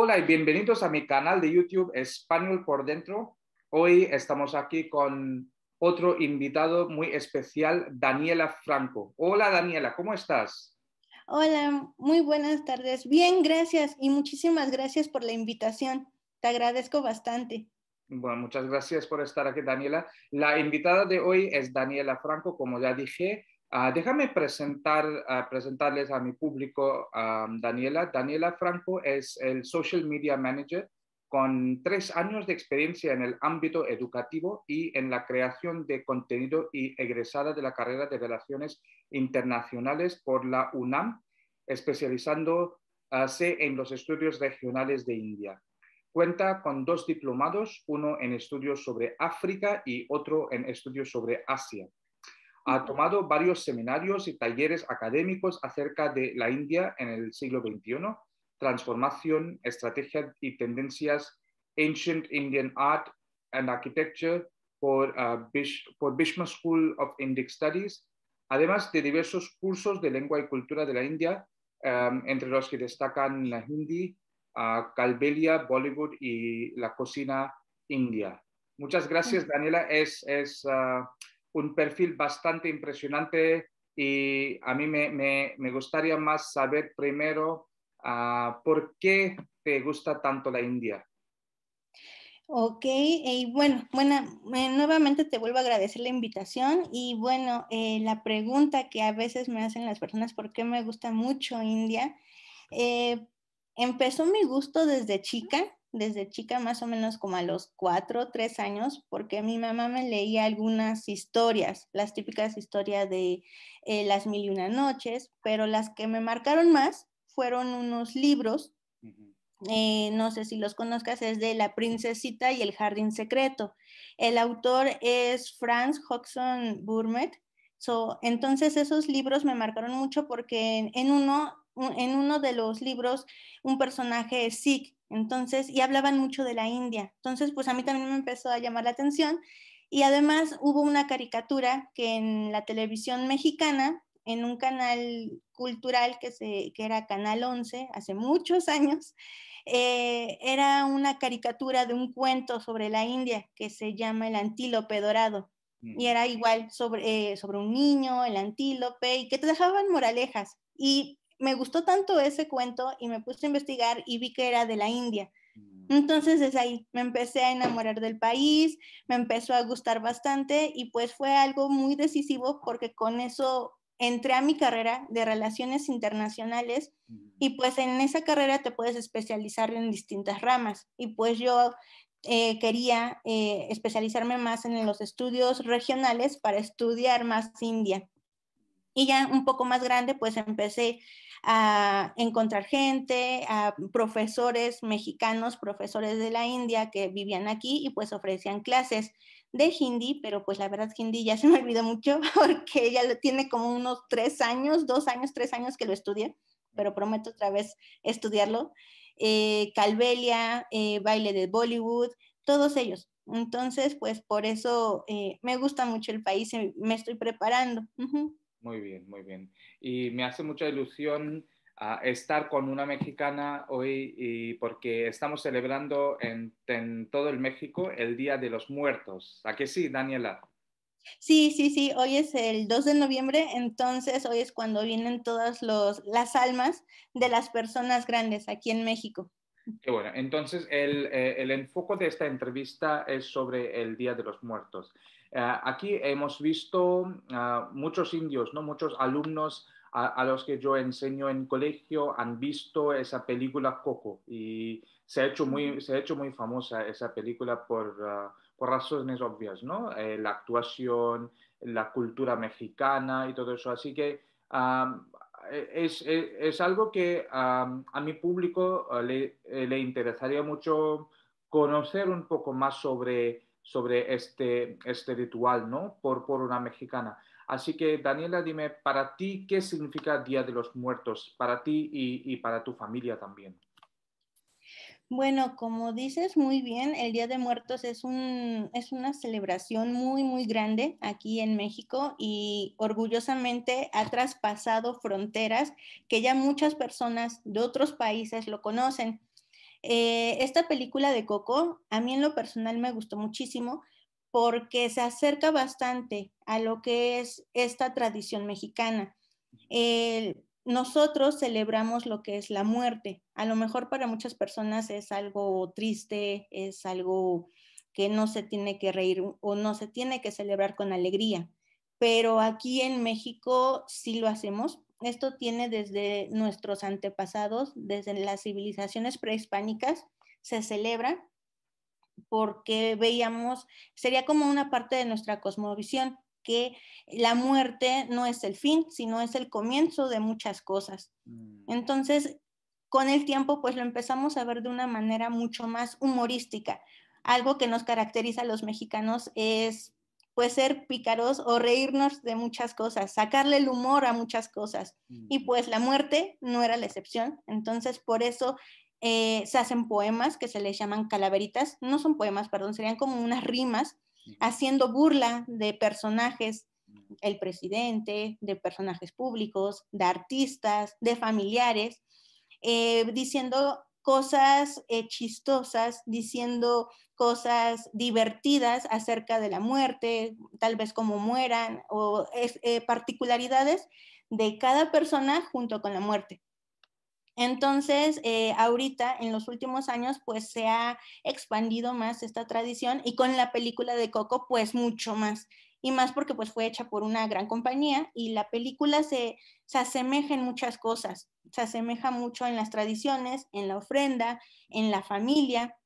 Hola y bienvenidos a mi canal de YouTube Español por Dentro. Hoy estamos aquí con otro invitado muy especial, Daniela Franco. Hola Daniela, ¿cómo estás? Hola, muy buenas tardes. Bien, gracias y muchísimas gracias por la invitación. Te agradezco bastante. Bueno, muchas gracias por estar aquí, Daniela. La invitada de hoy es Daniela Franco, como ya dije, Ah, déjame presentar, ah, presentarles a mi público ah, Daniela. Daniela Franco es el Social Media Manager con tres años de experiencia en el ámbito educativo y en la creación de contenido y egresada de la carrera de Relaciones Internacionales por la UNAM, especializándose en los estudios regionales de India. Cuenta con dos diplomados, uno en estudios sobre África y otro en estudios sobre Asia ha tomado varios seminarios y talleres académicos acerca de la India en el siglo XXI, transformación, estrategia y tendencias, Ancient Indian Art and Architecture por, ah, por Bishma School of Indic Studies, además de diversos cursos de lengua y cultura de la India, em, entre los que destacan la hindi, uh, Bollywood y la cocina india. Muchas gracias, mm. Daniela. Es, es ah, un perfil bastante impresionante y a mí me, gustaría más saber primero ah, por qué te gusta tanto la India. Ok, y bueno, bueno, nuevamente te vuelvo a agradecer la invitación y bueno, eh, la pregunta que a veces me hacen las personas, ¿por qué me gusta mucho India? Eh, empezó mi gusto desde chica, desde chica, más o menos como a los cuatro, o tres años, porque mi mamá me leía algunas historias, las típicas historias de eh, las mil y una noches, pero las que me marcaron más fueron unos libros, eh, no sé si los conozcas, es de La princesita y el jardín secreto. El autor es Franz Hodgson Burmet. So, entonces esos libros me marcaron mucho porque en, uno en uno de los libros un personaje es Sikh, entonces, y hablaban mucho de la India. Entonces, pues a mí también me empezó a llamar la atención. Y además hubo una caricatura que en la televisión mexicana, en un canal cultural que, se, que era Canal 11, hace muchos años, eh, era una caricatura de un cuento sobre la India que se llama El Antílope Dorado. Y mm. era igual sobre, eh, sobre un niño, el antílope, y que te dejaban moralejas. Y me gustó tanto ese cuento y me puse a investigar y vi que era de la India. Mm. Entonces es ahí me empecé a enamorar del país, me empezó a gustar bastante y pues fue algo muy decisivo porque con eso entré a mi carrera de relaciones internacionales mm. y pues en esa carrera te puedes especializar en distintas ramas y pues yo eh, quería eh, especializarme más en los estudios regionales para estudiar más India. Y ya un poco más grande pues empecé a encontrar gente, a profesores mexicanos, profesores de la India que vivían aquí y pues ofrecían clases de hindi, pero pues la verdad hindi ya se me olvidó mucho porque ya tiene como unos tres años, dos años, tres años que lo estudié, pero prometo otra vez estudiarlo. Eh, Calvelia, eh, baile de Bollywood, todos ellos. Entonces, pues por eso eh, me gusta mucho el país, y me estoy preparando. Muy bien, muy bien. Y me hace mucha ilusión ah, estar con una mexicana hoy y porque estamos celebrando en, todo el México el Día de los Muertos. ¿A qué sí, Daniela? Sí, sí, sí, hoy es el 2 de noviembre, entonces hoy es cuando vienen todas las almas de las personas grandes aquí en México. Qué bueno, entonces el eh, enfoque de esta entrevista es sobre el Día de los Muertos. Eh, aquí hemos visto ah, muchos indios, ¿no? muchos alumnos a, los que yo enseño en colegio han visto esa película Coco y se ha hecho muy, mm. se ha hecho muy famosa esa película por, ah, por razones obvias, ¿no? Eh, la actuación, la cultura mexicana y todo eso. Así que e, es, e, es, algo que a mi público eh, le, le, interesaría mucho conocer un poco más sobre sobre este, este ritual, ¿no? Por, una mexicana. Así que, Daniela, dime, para ti, ¿qué significa Día de los Muertos? Para ti y, para tu familia también. Bueno, como dices muy bien, el Día de Muertos es, es una celebración muy, muy grande aquí en México y orgullosamente ha traspasado fronteras que ya muchas personas de otros países lo conocen. Eh, esta película de Coco, a mí en lo personal me gustó muchísimo porque se acerca bastante a lo que es esta tradición mexicana. nosotros celebramos lo que es la muerte. A lo mejor para muchas personas es algo triste, es algo que no se tiene que reír o no se tiene que celebrar con alegría. Pero aquí en México sí lo hacemos esto tiene desde nuestros antepasados, desde las civilizaciones prehispánicas, se celebra porque veíamos, sería como una parte de nuestra cosmovisión, que la muerte no es el fin, sino es el comienzo de muchas cosas. Mm. Entonces, con el tiempo, pues lo empezamos a ver de una manera mucho más humorística. Algo que nos caracteriza a los mexicanos es puede ser pícaros o reírnos de muchas cosas, sacarle el humor a muchas cosas. Y pues la muerte no era la excepción. Entonces, por eso eh, se hacen poemas que se les llaman calaveritas. No son poemas, perdón, serían como unas rimas haciendo burla de personajes, el presidente, de personajes públicos, de artistas, de familiares, eh, diciendo cosas eh, chistosas, diciendo cosas divertidas acerca de la muerte, tal vez cómo mueran, o eh, particularidades de cada persona junto con la muerte. Entonces, eh, ahorita, en los últimos años, pues se ha expandido más esta tradición y con la película de Coco, pues mucho más y más porque pues fue hecha por una gran compañía y la película se, asemeja en muchas cosas, se asemeja mucho en las tradiciones, en la ofrenda, en la familia,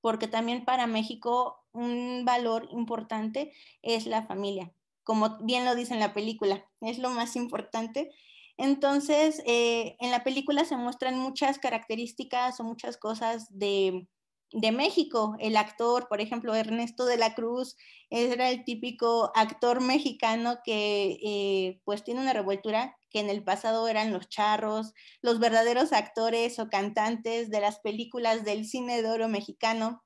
porque también para México un valor importante es la familia, como bien lo dice en la película, es lo más importante. Entonces, eh, en la película se muestran muchas características o muchas cosas de, de México. El actor, por ejemplo, Ernesto de la Cruz, era el típico actor mexicano que eh, pues tiene una revoltura que en el pasado eran los charros, los verdaderos actores o cantantes de las películas del cine de oro mexicano.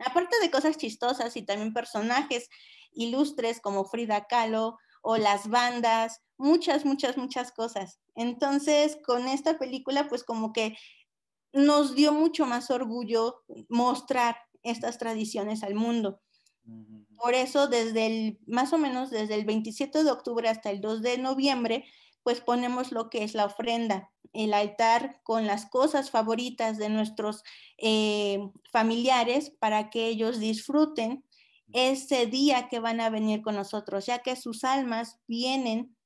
Aparte de cosas chistosas y también personajes ilustres como Frida Kahlo o las bandas, muchas, muchas, muchas cosas. Entonces, con esta película, pues como que nos dio mucho más orgullo mostrar estas tradiciones al mundo. Por eso, desde el, más o menos desde el 27 de octubre hasta el 2 de noviembre, pues ponemos lo que es la ofrenda, el altar con las cosas favoritas de nuestros eh, familiares para que ellos disfruten ese día que van a venir con nosotros, ya que sus almas vienen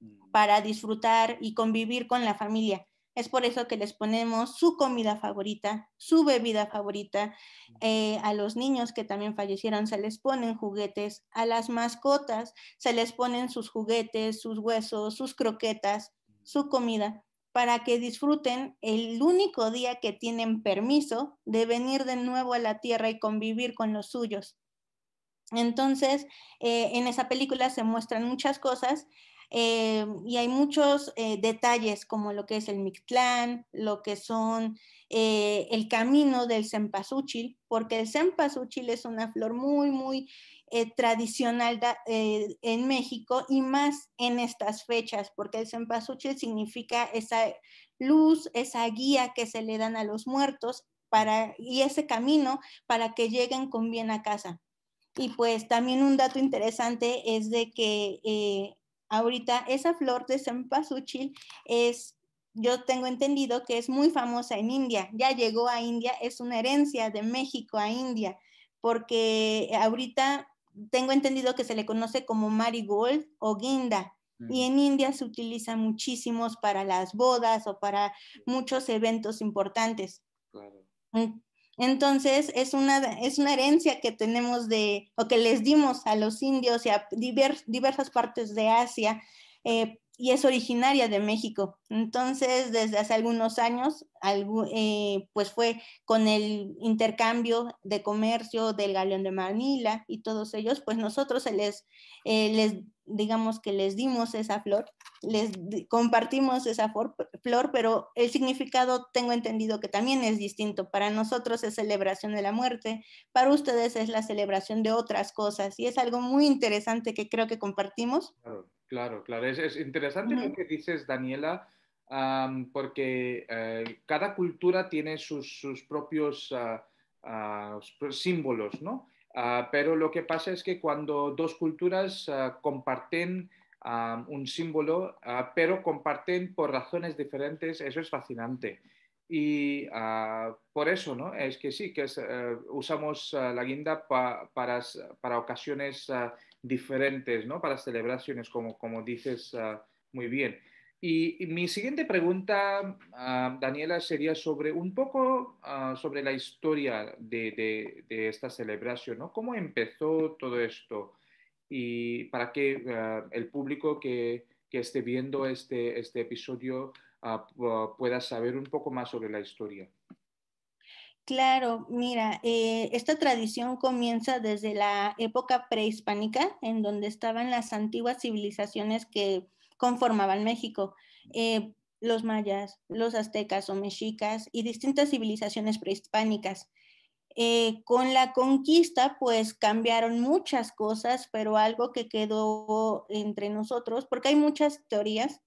mm. para disfrutar y convivir con la familia. Es por eso que les ponemos su comida favorita, su bebida favorita. Eh, a los niños que también fallecieron se les ponen juguetes, a las mascotas se les ponen sus juguetes, sus huesos, sus croquetas, su comida, para que disfruten el único día que tienen permiso de venir de nuevo a la tierra y convivir con los suyos. Entonces, eh, en esa película se muestran muchas cosas eh, y hay muchos eh, detalles como lo que es el Mictlán, lo que son eh, el camino del cempasúchil, porque el cempasúchil es una flor muy, muy tradicional en México y más en estas fechas, porque el cempasúchil significa esa luz, esa guía que se le dan a los muertos para, y ese camino para que lleguen con bien a casa. Y pues también un dato interesante es de que ahorita esa flor de cempasúchil es yo tengo entendido que es muy famosa en India, ya llegó a India, es una herencia de México a India, porque ahorita tengo entendido que se le conoce como marigold o guinda, y en India se utiliza muchísimos para las bodas o para muchos eventos importantes. Claro. Entonces, es una, es una herencia que tenemos de, o que les dimos a los indios y a diversas partes de Asia, eh, y es originaria de México. Entonces, desde hace algunos años, eh, pues fue con el intercambio de comercio del galeón de Manila y todos ellos, pues nosotros se les, eh, les digamos que les dimos esa flor, les compartimos esa flor, pero el significado tengo entendido que también es distinto. Para nosotros es celebración de la muerte, para ustedes es la celebración de otras cosas y es algo muy interesante que creo que compartimos. Claro, claro, Es, interesante lo que dices, Daniela, porque eh, cada cultura tiene sus, ah, ah, propios símbolos, ¿no? Ah, pero lo que pasa es que cuando dos culturas ah, comparten ah, un símbolo, pero comparten por razones diferentes, eso es fascinante. Y por eso, ¿no? Es que sí, que eh, usamos la guinda para, ocasiones diferentes, ¿no? Para celebraciones, como, como dices muy bien. Y, mi siguiente pregunta, ah, Daniela, sería sobre un poco ah, sobre la historia de, esta celebración, ¿no? ¿Cómo empezó todo esto? Y para que ah, el público que, esté viendo este, este episodio pueda saber un poco más sobre la historia. Claro, mira, eh, esta tradición comienza desde la época prehispánica, en donde estaban las antiguas civilizaciones que conformaban México. Eh, los mayas, los aztecas o mexicas y distintas civilizaciones prehispánicas. Eh, con la conquista, pues cambiaron muchas cosas, pero algo que quedó entre nosotros, porque hay muchas teorías,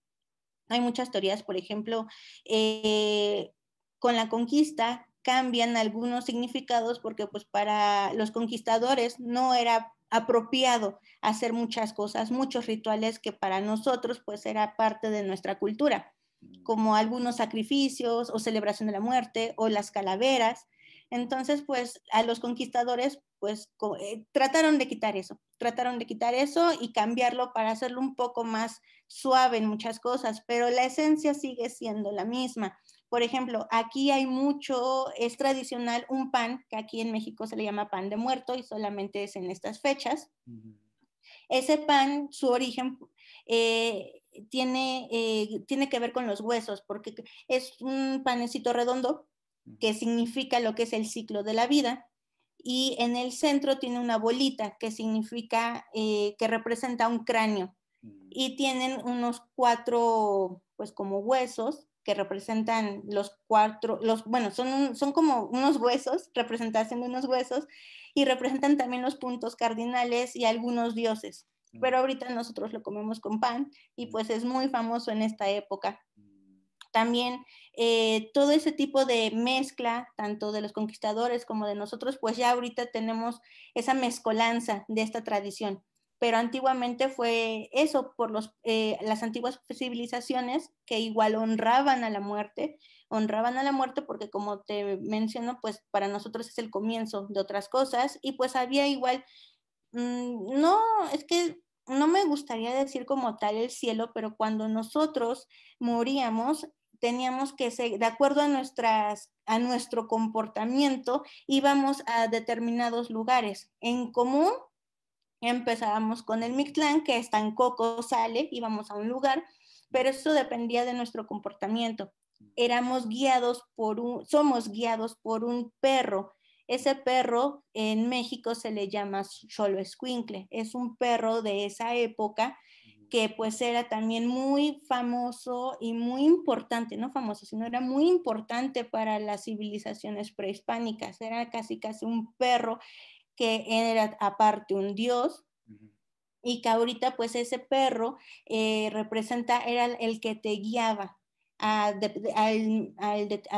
hay muchas teorías, por ejemplo, eh, con la conquista cambian algunos significados porque pues para los conquistadores no era apropiado hacer muchas cosas, muchos rituales que para nosotros pues era parte de nuestra cultura, mm. como algunos sacrificios o celebración de la muerte o las calaveras. Entonces pues a los conquistadores pues eh, trataron de quitar eso, trataron de quitar eso y cambiarlo para hacerlo un poco más suave en muchas cosas, pero la esencia sigue siendo la misma. Por ejemplo, aquí hay mucho, es tradicional un pan, que aquí en México se le llama pan de muerto y solamente es en estas fechas. Ese pan, su origen eh, tiene, eh, tiene que ver con los huesos, porque es un panecito redondo que significa lo que es el ciclo de la vida, y en el centro tiene una bolita que significa, eh, que representa un cráneo, y tienen unos cuatro, pues como huesos, que representan los cuatro, los, bueno, son, como unos huesos, representación de unos huesos, y representan también los puntos cardinales y algunos dioses. Mm. Pero ahorita nosotros lo comemos con pan y mm. pues es muy famoso en esta época. También eh, todo ese tipo de mezcla, tanto de los conquistadores como de nosotros, pues ya ahorita tenemos esa mezcolanza de esta tradición pero antiguamente fue eso, por los, eh, las antiguas civilizaciones que igual honraban a la muerte, honraban a la muerte porque como te menciono, pues para nosotros es el comienzo de otras cosas y pues había igual, mm, no, es que no me gustaría decir como tal el cielo, pero cuando nosotros moríamos, teníamos que, de acuerdo a, nuestras, a nuestro comportamiento, íbamos a determinados lugares. En común Empezábamos con el Mictlán, que está en coco, sale, íbamos a un lugar, pero eso dependía de nuestro comportamiento. Éramos guiados por un, somos guiados por un perro. Ese perro en México se le llama Cholo Escuincle. Es un perro de esa época que pues era también muy famoso y muy importante, no famoso, sino era muy importante para las civilizaciones prehispánicas, era casi casi un perro que era aparte un dios y que ahorita pues ese perro eh, representa, era el que te guiaba a,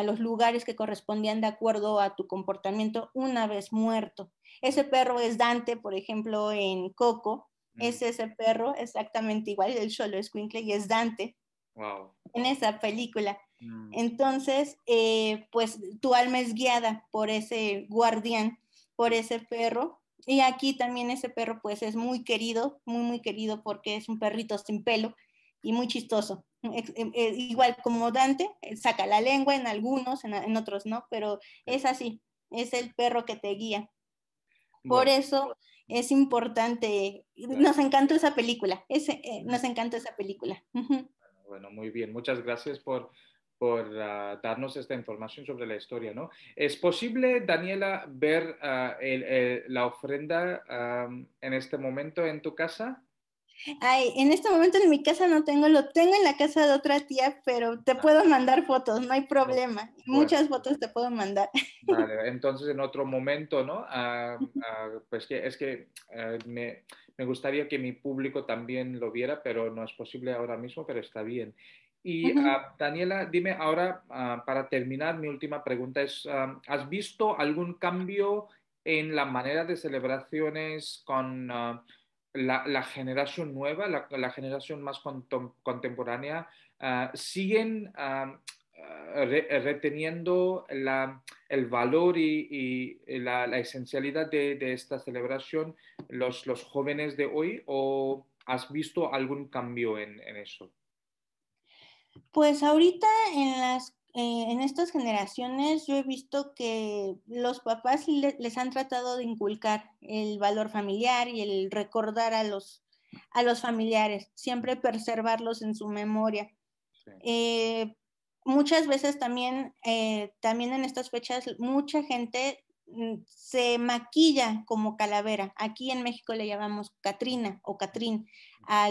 los lugares que correspondían de acuerdo a tu comportamiento una vez muerto. Ese perro es Dante, por ejemplo, en Coco. Es ese perro exactamente igual, el solo es Quincle y es Dante. En esa película. Mm. Entonces, eh, pues tu alma es guiada por ese guardián por ese perro. Y aquí también ese perro pues es muy querido, muy, muy querido porque es un perrito sin pelo y muy chistoso. Em, eh, igual como Dante, eh, saca la lengua en algunos, en, otros no, pero es así, es el perro que te guía. Por eso es importante, nos encantó esa película, ese eh, nos encantó esa película. Bueno, muy bien, muchas gracias por por ah, darnos esta información sobre la historia. ¿no? ¿Es posible, Daniela, ver ah, eh, la ofrenda en este momento en tu casa? Ay, en este momento en mi casa no tengo, lo tengo en la casa de otra tía, pero te ah. puedo mandar fotos, no hay problema. Muchas fotos te puedo mandar. Vale, entonces en otro momento, ¿no? pues que es que eh, me, me, gustaría que mi público también lo viera, pero no es posible ahora mismo, pero está bien. Y ah, Daniela, dime ahora, ah, para terminar, mi última pregunta es, ah, ¿has visto algún cambio en la manera de celebraciones con la, generación nueva, la, generación más contemporánea? ¿Siguen reteniendo el valor y, la, esencialidad de, esta celebración los, jóvenes de hoy o has visto algún cambio en eso? Pues ahorita en las eh, en estas generaciones yo he visto que los papás les han tratado de inculcar el valor familiar y el recordar a los, a los familiares, siempre preservarlos en su memoria. Eh, muchas veces también, eh, también en estas fechas, mucha gente Mm, se maquilla como calavera. Aquí en México le llamamos Catrina o Catrín a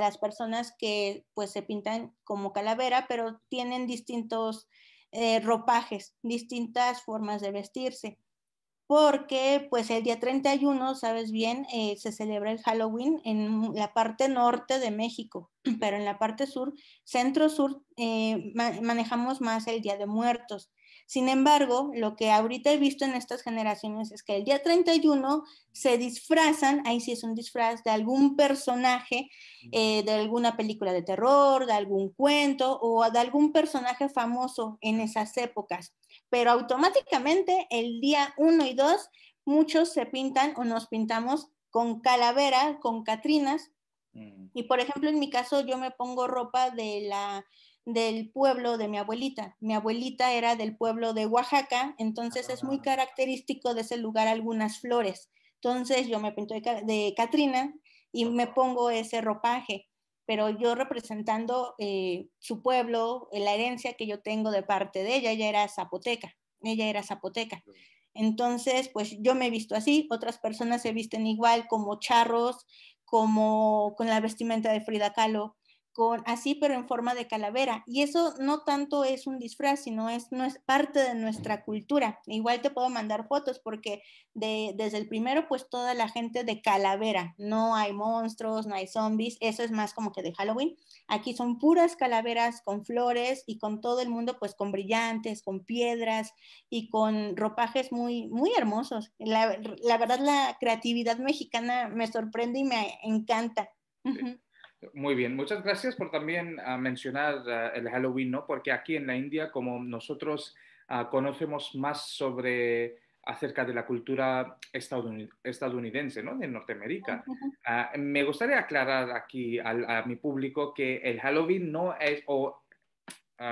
las personas que pues se pintan como calavera, pero tienen distintos eh, ropajes, distintas formas de vestirse. Porque pues el día 31, sabes bien, eh, se celebra el Halloween en la parte norte de México, pero en la parte sur, centro-sur, eh, manejamos más el Día de Muertos sin embargo, lo que ahorita he visto en estas generaciones es que el día 31 se disfrazan, ahí sí es un disfraz, de algún personaje, eh, de alguna película de terror, de algún cuento o de algún personaje famoso en esas épocas. Pero automáticamente el día 1 y 2 muchos se pintan o nos pintamos con calavera, con catrinas. Mm. Y por ejemplo, en mi caso yo me pongo ropa de la del pueblo de mi abuelita. Mi abuelita era del pueblo de Oaxaca, entonces es muy ah. característico de ese lugar algunas flores. Entonces yo me pinto de, Catrina y me pongo ese ropaje, pero yo representando eh, su pueblo, eh, la herencia que yo tengo de parte de ella, ella era zapoteca, ella era zapoteca. Entonces, pues yo me he visto así, otras personas se visten igual como charros, como con la vestimenta de Frida Kahlo, con así, pero en forma de calavera. Y eso no tanto es un disfraz, sino es, no es parte de nuestra cultura. Igual te puedo mandar fotos porque desde el primero, pues toda la gente de calavera. No hay monstruos, no hay zombies. Eso es más como que de Halloween. Aquí son puras calaveras con flores y con todo el mundo, pues con brillantes, con piedras y con ropajes muy, muy hermosos. La, verdad, la creatividad mexicana me sorprende y me encanta. Muy bien, muchas gracias por también ah, mencionar ah, el Halloween, ¿no? Porque aquí en la India, como nosotros ah, conocemos más sobre acerca de la cultura estadounidense, ¿no? De Norteamérica. me gustaría aclarar aquí a mi público que el Halloween no es, o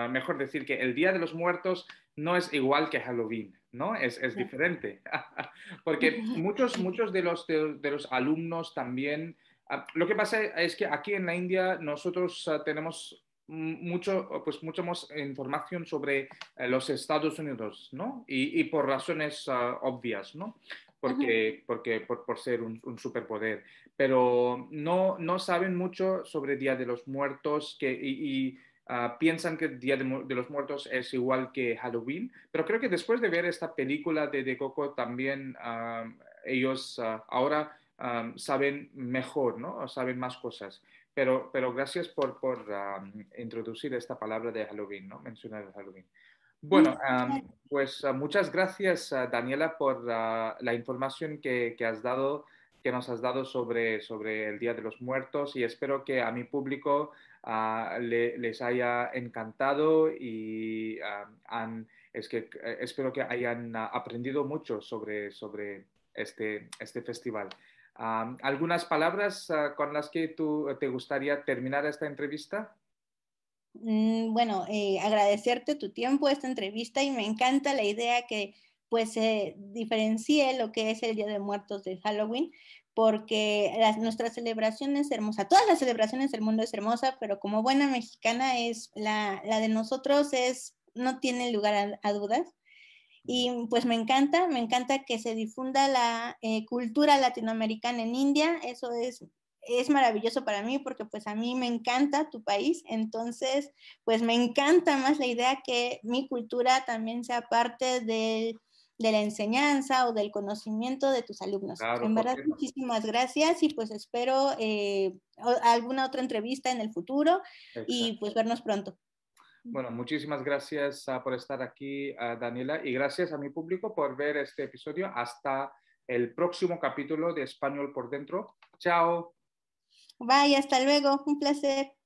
mejor decir, que el Día de los Muertos no es igual que Halloween, ¿no? Es, diferente. Porque muchos, muchos de los, de los alumnos también Ah, lo que pasa es que aquí en la India nosotros ah, tenemos mucho, pues mucha más información sobre eh, los Estados Unidos, ¿no? Y, por razones ah, obvias, ¿no? Porque, porque por, ser un, superpoder. Pero no, no saben mucho sobre Día de los Muertos que, y, piensan que Día de, los Muertos es igual que Halloween, pero creo que después de ver esta película de, de Coco también ellos ahora saben mejor, ¿no? O saben más cosas. Pero, pero gracias por, por introducir esta palabra de Halloween, ¿no? Mencionar Halloween. Bueno, pues ah, muchas gracias, ah, Daniela, por ah, la información que, que, has dado, que nos has dado sobre, sobre el Día de los Muertos y espero que a mi público les haya encantado y es que, eh, espero que hayan aprendido mucho sobre, sobre este, este festival. ¿Algunas palabras ah, con las que tú eh, te gustaría terminar esta entrevista? Mm, bueno, eh, agradecerte tu tiempo, esta entrevista, y me encanta la idea que pues se eh, diferencie lo que es el Día de Muertos de Halloween, porque las, nuestra celebración es hermosa, todas las celebraciones del mundo es hermosa, pero como buena mexicana es la, de nosotros es, no tiene lugar a dudas. Y pues me encanta, me encanta que se difunda la eh, cultura latinoamericana en India. Eso es, es maravilloso para mí porque pues a mí me encanta tu país. Entonces, pues me encanta más la idea que mi cultura también sea parte de la enseñanza o del conocimiento de tus alumnos. en verdad, muchísimas gracias y pues espero eh, alguna otra entrevista en el futuro y pues vernos pronto. Bueno, muchísimas gracias ah, por estar aquí, ah, Daniela, y gracias a mi público por ver este episodio. Hasta el próximo capítulo de Español por Dentro. Chao. Bye, hasta luego. Un placer.